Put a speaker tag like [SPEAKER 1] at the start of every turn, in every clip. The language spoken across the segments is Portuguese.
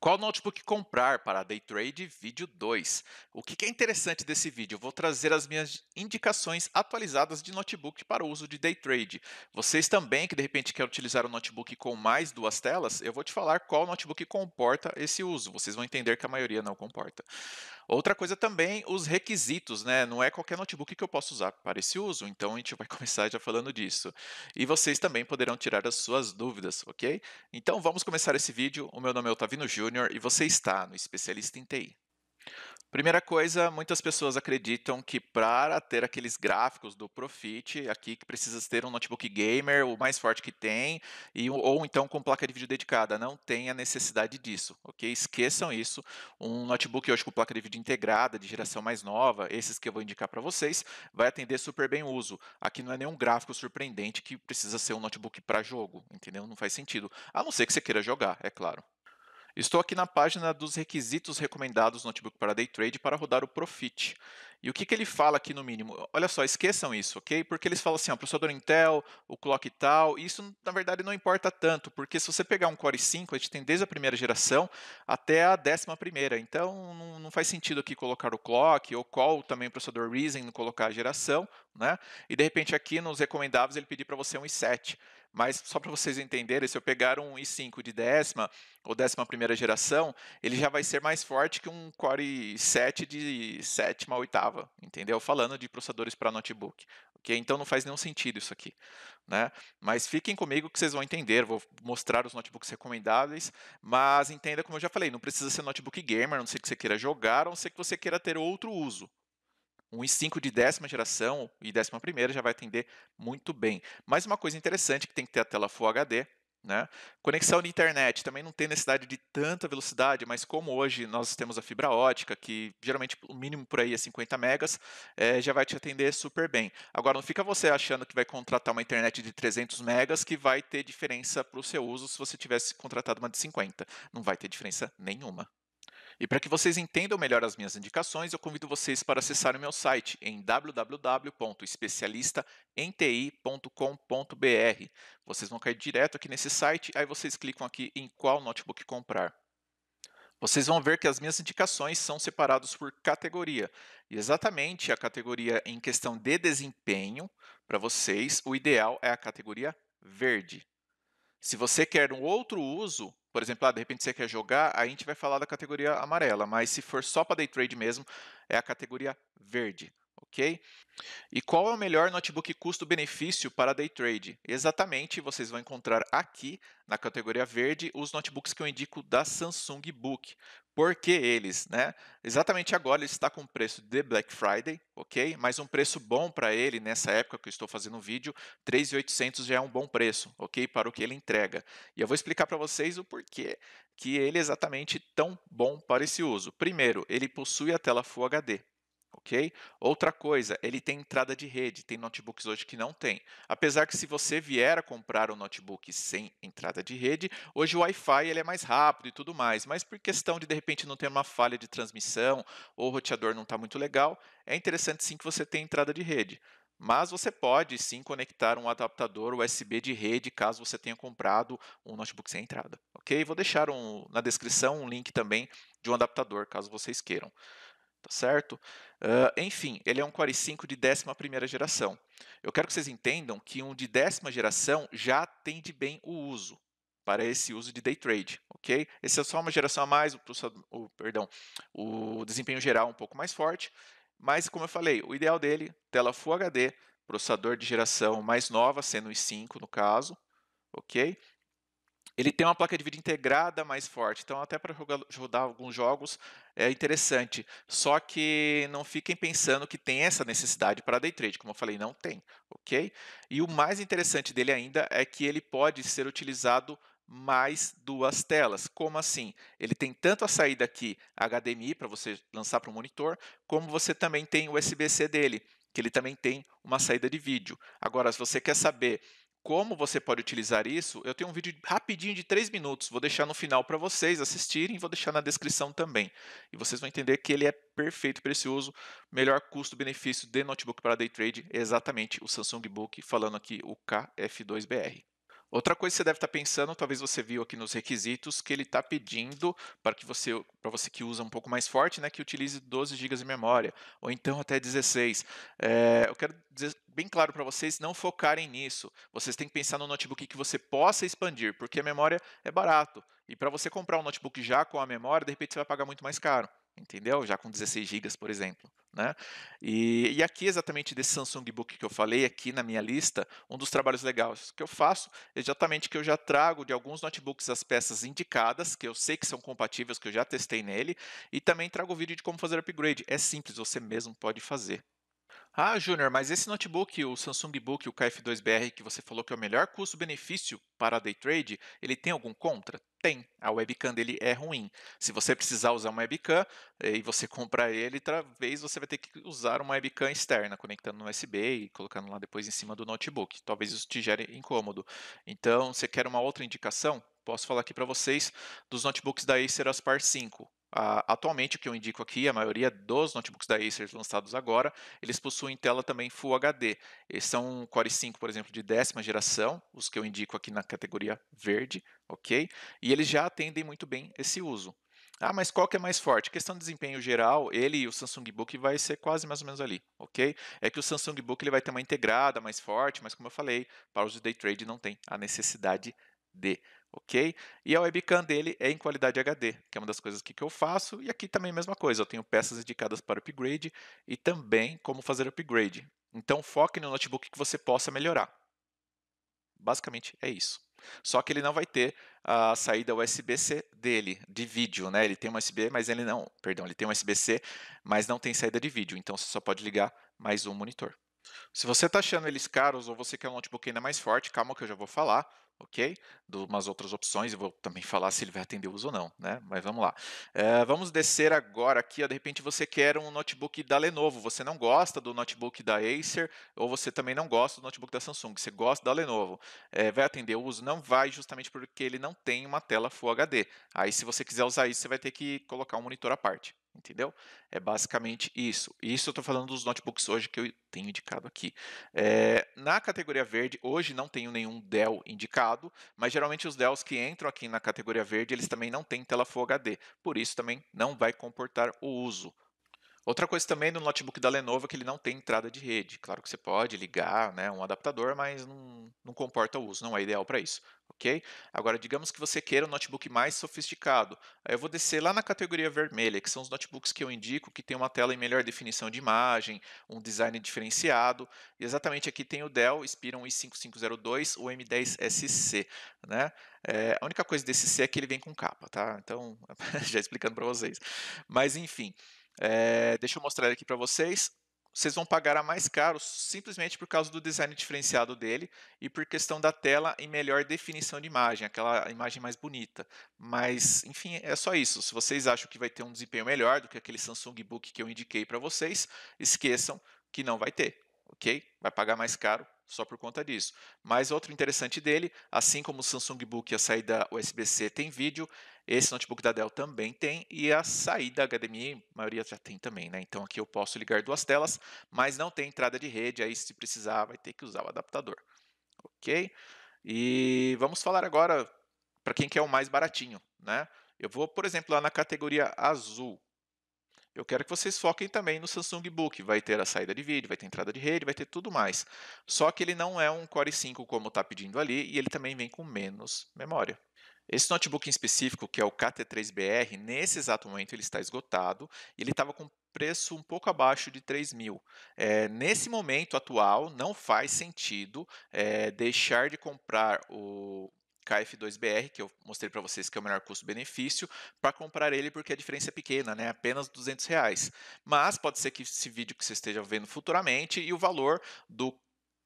[SPEAKER 1] Qual notebook comprar para Day Trade vídeo 2? O que é interessante desse vídeo? Eu vou trazer as minhas indicações atualizadas de notebook para o uso de Day Trade. Vocês também que de repente querem utilizar um notebook com mais duas telas, eu vou te falar qual notebook comporta esse uso. Vocês vão entender que a maioria não comporta. Outra coisa também, os requisitos, né? Não é qualquer notebook que eu posso usar para esse uso, então a gente vai começar já falando disso. E vocês também poderão tirar as suas dúvidas, ok? Então vamos começar esse vídeo. O meu nome é Otavino Júnior e você está no Especialista em TI. Primeira coisa, muitas pessoas acreditam que para ter aqueles gráficos do Profit, aqui que precisa ter um notebook gamer, o mais forte que tem, e, ou então com placa de vídeo dedicada. Não tem a necessidade disso, ok? Esqueçam isso. Um notebook hoje com placa de vídeo integrada, de geração mais nova, esses que eu vou indicar para vocês, vai atender super bem o uso. Aqui não é nenhum gráfico surpreendente que precisa ser um notebook para jogo, entendeu? Não faz sentido. A não ser que você queira jogar, é claro. Estou aqui na página dos requisitos recomendados no Notebook para Day Trade para rodar o Profit. E o que, que ele fala aqui no mínimo? Olha só, esqueçam isso, ok? Porque eles falam assim, ó, processador Intel, o clock tal, isso na verdade não importa tanto, porque se você pegar um Core 5, a gente tem desde a primeira geração até a décima primeira, então não, faz sentido aqui colocar o clock ou qual também o processador Ryzen, não colocar a geração, né? E de repente aqui nos recomendáveis ele pedir para você um i7. Mas só para vocês entenderem, se eu pegar um i5 de décima ou décima primeira geração, ele já vai ser mais forte que um Core i7 de sétima ou oitava, entendeu? Falando de processadores para notebook. Okay? Então não faz nenhum sentido isso aqui. Né? Mas fiquem comigo que vocês vão entender. Vou mostrar os notebooks recomendáveis, mas entenda como eu já falei, não precisa ser notebook gamer, a não ser que você queira jogar, a não ser que você queira ter outro uso um i5 de décima geração e décima primeira já vai atender muito bem. Mais uma coisa interessante que tem que ter a tela Full HD, né? Conexão de internet também não tem necessidade de tanta velocidade, mas como hoje nós temos a fibra ótica, que geralmente o mínimo por aí é 50 megas, é, já vai te atender super bem. Agora, não fica você achando que vai contratar uma internet de 300 megas que vai ter diferença para o seu uso se você tivesse contratado uma de 50. Não vai ter diferença nenhuma. E para que vocês entendam melhor as minhas indicações, eu convido vocês para acessar o meu site em www.especialistaenti.com.br. Vocês vão cair direto aqui nesse site, aí vocês clicam aqui em qual notebook comprar. Vocês vão ver que as minhas indicações são separadas por categoria. E exatamente a categoria em questão de desempenho, para vocês, o ideal é a categoria verde. Se você quer um outro uso, por exemplo, ah, de repente você quer jogar, a gente vai falar da categoria amarela, mas se for só para day trade mesmo, é a categoria verde, ok? E qual é o melhor notebook custo-benefício para day trade? Exatamente, vocês vão encontrar aqui na categoria verde os notebooks que eu indico da Samsung Book. Por que eles? Né? Exatamente agora ele está com o preço de Black Friday, ok? Mas um preço bom para ele nessa época que eu estou fazendo o vídeo, 3.800 já é um bom preço, ok? Para o que ele entrega. E eu vou explicar para vocês o porquê que ele é exatamente tão bom para esse uso. Primeiro, ele possui a tela Full HD, ok? Outra coisa, ele tem entrada de rede, tem notebooks hoje que não tem. Apesar que se você vier a comprar um notebook sem entrada de rede, hoje o Wi-Fi ele é mais rápido e tudo mais, mas por questão de de repente não ter uma falha de transmissão ou o roteador não está muito legal, é interessante sim que você tenha entrada de rede. Mas você pode sim conectar um adaptador USB de rede caso você tenha comprado um notebook sem entrada, ok? Vou deixar um, na descrição um link também de um adaptador caso vocês queiram tá certo? Uh, enfim, ele é um Core i5 de 11 geração. Eu quero que vocês entendam que um de décima geração já atende bem o uso para esse uso de day trade, ok? Esse é só uma geração a mais, o, o perdão, o desempenho geral um pouco mais forte, mas como eu falei, o ideal dele, tela Full HD, processador de geração mais nova, sendo i 5 no caso, ok? ele tem uma placa de vídeo integrada mais forte, então até para rodar alguns jogos é interessante. Só que não fiquem pensando que tem essa necessidade para day trade, como eu falei, não tem, ok? E o mais interessante dele ainda é que ele pode ser utilizado mais duas telas. Como assim? Ele tem tanto a saída aqui HDMI para você lançar para o monitor, como você também tem o USB-C dele, que ele também tem uma saída de vídeo. Agora, se você quer saber como você pode utilizar isso, eu tenho um vídeo rapidinho de 3 minutos, vou deixar no final para vocês assistirem, vou deixar na descrição também. E vocês vão entender que ele é perfeito precioso, melhor custo-benefício de notebook para day trade, é exatamente o Samsung Book, falando aqui o KF2BR. Outra coisa que você deve estar tá pensando, talvez você viu aqui nos requisitos, que ele está pedindo para que você, para você que usa um pouco mais forte, né, que utilize 12 GB de memória, ou então até 16. É, eh, eu quero dizer bem claro para vocês não focarem nisso. Vocês têm que pensar no notebook que você possa expandir, porque a memória é barato. E para você comprar um notebook já com a memória, de repente você vai pagar muito mais caro, entendeu? Já com 16 GB, por exemplo. Né? E, e, aqui, exatamente desse Samsung Book que eu falei, aqui na minha lista, um dos trabalhos legais que eu faço é exatamente que eu já trago de alguns notebooks as peças indicadas, que eu sei que são compatíveis, que eu já testei nele, e também trago o vídeo de como fazer upgrade. É simples, você mesmo pode fazer. Ah, Júnior, mas esse notebook, o Samsung Book, o KF2BR, que você falou que é o melhor custo-benefício para day trade, ele tem algum contra? Tem. A webcam dele é ruim. Se você precisar usar uma webcam eh, e você comprar ele, talvez você vai ter que usar uma webcam externa, conectando no USB e colocando lá depois em cima do notebook. Talvez isso te gere incômodo. Então, você quer uma outra indicação? Posso falar aqui para vocês dos notebooks da Acer Aspar 5. Uh, atualmente, o que eu indico aqui, a maioria dos notebooks da Acer lançados agora, eles possuem tela também Full HD. Eles são Core 5, por exemplo, de décima geração, os que eu indico aqui na categoria verde, ok? E eles já atendem muito bem esse uso. Ah, mas qual que é mais forte? Questão de desempenho geral, ele e o Samsung Book vai ser quase mais ou menos ali, ok? É que o Samsung Book ele vai ter uma integrada mais forte, mas como eu falei, para os day trade não tem a necessidade de ok? E a webcam dele é em qualidade HD, que é uma das coisas que, que eu faço. E aqui também a mesma coisa, eu tenho peças indicadas para upgrade e também como fazer upgrade. Então foque no notebook que você possa melhorar. Basicamente é isso. Só que ele não vai ter a saída USB-C dele, de vídeo, né? Ele tem um USB, mas ele não, perdão, ele tem um USB-C, mas não tem saída de vídeo, então você só pode ligar mais um monitor. Se você está achando eles caros ou você quer um notebook ainda mais forte, calma que eu já vou falar ok? De umas outras opções, e vou também falar se ele vai atender o uso ou não, né? Mas vamos lá. É, vamos descer agora aqui, ó, de repente você quer um notebook da Lenovo, você não gosta do notebook da Acer, ou você também não gosta do notebook da Samsung, você gosta da Lenovo, é, vai atender o uso? Não vai, justamente porque ele não tem uma tela Full HD. Aí se você quiser usar isso, você vai ter que colocar um monitor à parte, Entendeu? É basicamente isso. Isso eu estou falando dos notebooks hoje que eu tenho indicado aqui. É, na categoria verde, hoje não tenho nenhum Dell indicado, mas geralmente os Dells que entram aqui na categoria verde, eles também não têm tela Full HD. Por isso também não vai comportar o uso. Outra coisa também no notebook da Lenovo é que ele não tem entrada de rede. Claro que você pode ligar né, um adaptador, mas não, não comporta o uso, não é ideal para isso. ok? Agora, digamos que você queira um notebook mais sofisticado. Aí eu vou descer lá na categoria vermelha, que são os notebooks que eu indico que tem uma tela em melhor definição de imagem, um design diferenciado. E exatamente aqui tem o Dell Inspiron i5502 o M10SC. Né? É, a única coisa desse C é que ele vem com capa, tá? Então, já explicando para vocês. Mas enfim. É, deixa eu mostrar aqui para vocês. Vocês vão pagar a mais caro simplesmente por causa do design diferenciado dele e por questão da tela e melhor definição de imagem, aquela imagem mais bonita. Mas, enfim, é só isso. Se vocês acham que vai ter um desempenho melhor do que aquele Samsung Book que eu indiquei para vocês, esqueçam que não vai ter, ok? Vai pagar mais caro só por conta disso. Mas outro interessante dele, assim como o Samsung Book e a saída USB-C tem vídeo, esse notebook da Dell também tem e a saída HDMI, a maioria já tem também, né? Então aqui eu posso ligar duas telas, mas não tem entrada de rede, aí se precisar vai ter que usar o adaptador. OK? E vamos falar agora para quem quer o mais baratinho, né? Eu vou, por exemplo, lá na categoria azul. Eu quero que vocês foquem também no Samsung Book. Vai ter a saída de vídeo, vai ter entrada de rede, vai ter tudo mais. Só que ele não é um Core 5 como está pedindo ali e ele também vem com menos memória. Esse notebook em específico, que é o KT3BR, nesse exato momento ele está esgotado e ele estava com preço um pouco abaixo de 3 mil. É, nesse momento atual, não faz sentido é, deixar de comprar o KF2BR, que eu mostrei para vocês que é o melhor custo-benefício, para comprar ele porque a diferença é pequena, né? apenas 200 reais. Mas pode ser que esse vídeo que você esteja vendo futuramente e o valor do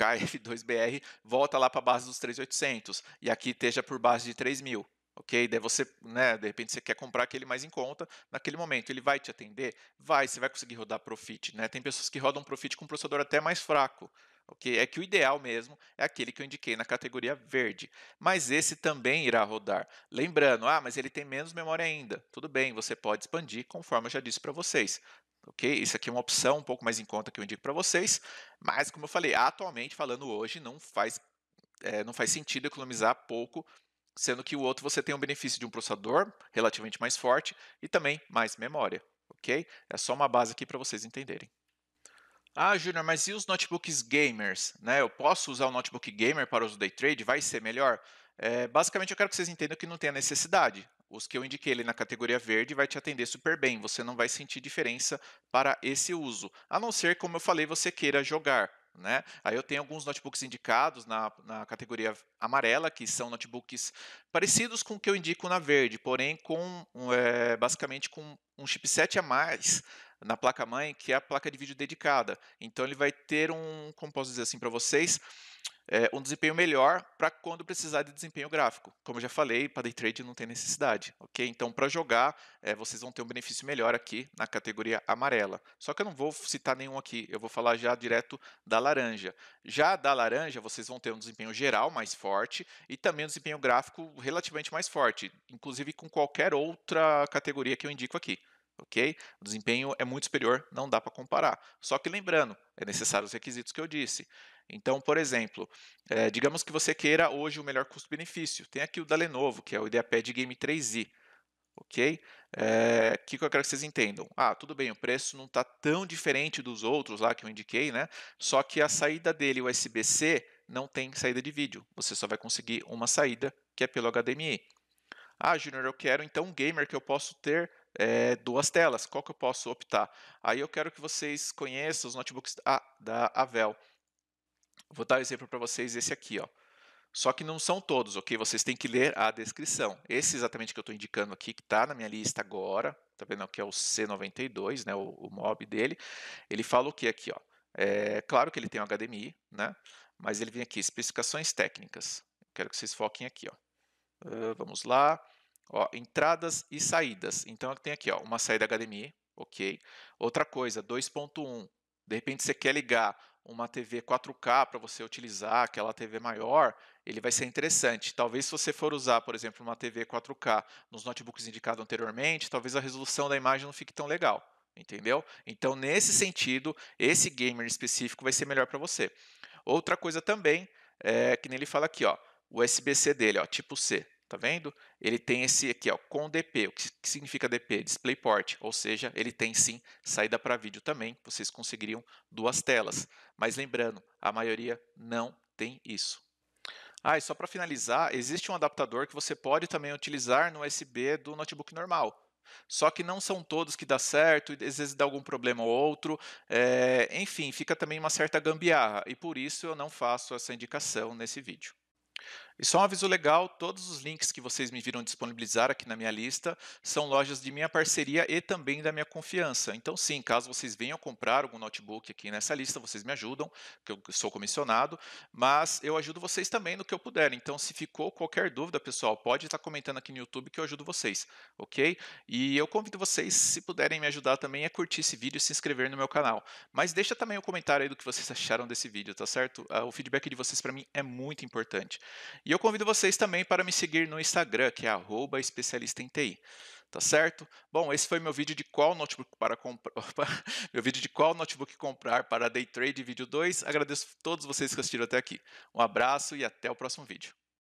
[SPEAKER 1] KF2BR, volta lá para a base dos 3.800 e aqui esteja por base de 3.000 ok? Daí você, né, de repente você quer comprar aquele mais em conta, naquele momento ele vai te atender? Vai, você vai conseguir rodar Profit, né? Tem pessoas que rodam Profit com um processador até mais fraco, ok? É que o ideal mesmo é aquele que eu indiquei na categoria verde, mas esse também irá rodar. Lembrando, ah, mas ele tem menos memória ainda. Tudo bem, você pode expandir conforme eu já disse para vocês, ok? Isso aqui é uma opção um pouco mais em conta que eu indico para vocês, mas como eu falei, atualmente falando hoje, não faz, é, não faz sentido economizar pouco, sendo que o outro você tem um benefício de um processador relativamente mais forte e também mais memória, ok? É só uma base aqui para vocês entenderem. Ah, Júnior, mas e os notebooks gamers? Né? Eu posso usar o um notebook gamer para uso day trade? Vai ser melhor? É, basicamente, eu quero que vocês entendam que não tem a necessidade. Os que eu indiquei ali na categoria verde vai te atender super bem, você não vai sentir diferença para esse uso, a não ser, como eu falei, você queira jogar. Né? Aí eu tenho alguns notebooks indicados na, na categoria amarela, que são notebooks parecidos com o que eu indico na verde, porém com é, basicamente com um chipset a mais na placa mãe, que é a placa de vídeo dedicada. Então ele vai ter um, como posso dizer assim para vocês, é, um desempenho melhor para quando precisar de desempenho gráfico. Como eu já falei, para day trade não tem necessidade, ok? Então para jogar é, vocês vão ter um benefício melhor aqui na categoria amarela. Só que eu não vou citar nenhum aqui, eu vou falar já direto da laranja. Já da laranja vocês vão ter um desempenho geral mais forte e também um desempenho gráfico relativamente mais forte, inclusive com qualquer outra categoria que eu indico aqui ok? O desempenho é muito superior, não dá para comparar. Só que lembrando, é necessário os requisitos que eu disse. Então, por exemplo, é, digamos que você queira hoje o melhor custo-benefício. Tem aqui o da Lenovo, que é o IdeaPad Game 3i, ok? O eh, é, que, que eu quero que vocês entendam? Ah, tudo bem, o preço não está tão diferente dos outros lá que eu indiquei, né? Só que a saída dele USB-C não tem saída de vídeo. Você só vai conseguir uma saída, que é pelo HDMI. Ah, Junior, eu quero então um gamer que eu posso ter é, duas telas. Qual que eu posso optar? Aí eu quero que vocês conheçam os notebooks da, da Avel. Vou dar um exemplo para vocês, esse aqui. Ó. Só que não são todos, ok? Vocês têm que ler a descrição. Esse exatamente que eu estou indicando aqui, que está na minha lista agora, tá vendo que é o C92, né, o, o mob dele, ele fala o que aqui? Ó? É, claro que ele tem um HDMI, né, mas ele vem aqui, especificações técnicas. Quero que vocês foquem aqui. Ó. Uh, vamos lá. Ó, entradas e saídas. Então tem aqui ó, uma saída HDMI, ok? Outra coisa, 2.1. De repente você quer ligar uma TV 4K para você utilizar aquela TV maior, ele vai ser interessante. Talvez se você for usar, por exemplo, uma TV 4K nos notebooks indicados anteriormente, talvez a resolução da imagem não fique tão legal, entendeu? Então, nesse sentido, esse gamer específico vai ser melhor para você. Outra coisa também é que nele fala aqui, ó, o USB-C dele, ó, tipo C. Tá vendo? Ele tem esse aqui, ó, com DP. O que significa DP? DisplayPort, ou seja, ele tem sim saída para vídeo também. Vocês conseguiriam duas telas. Mas lembrando, a maioria não tem isso. Ah, e só para finalizar, existe um adaptador que você pode também utilizar no USB do notebook normal. Só que não são todos que dá certo, às vezes dá algum problema ou outro. É, enfim, fica também uma certa gambiarra. E por isso eu não faço essa indicação nesse vídeo. E só um aviso legal: todos os links que vocês me viram disponibilizar aqui na minha lista são lojas de minha parceria e também da minha confiança. Então, sim, caso vocês venham comprar algum notebook aqui nessa lista, vocês me ajudam, que eu sou comissionado, mas eu ajudo vocês também no que eu puder. Então, se ficou qualquer dúvida, pessoal, pode estar comentando aqui no YouTube que eu ajudo vocês, ok? E eu convido vocês, se puderem me ajudar também, a curtir esse vídeo e se inscrever no meu canal. Mas deixa também o um comentário aí do que vocês acharam desse vídeo, tá certo? Ah, o feedback de vocês para mim é muito importante. E e eu convido vocês também para me seguir no Instagram, que é arroba especialista em TI. Tá certo? Bom, esse foi meu vídeo de qual notebook para comprar, meu vídeo de qual notebook comprar para Day Trade vídeo 2. Agradeço a todos vocês que assistiram até aqui. Um abraço e até o próximo vídeo.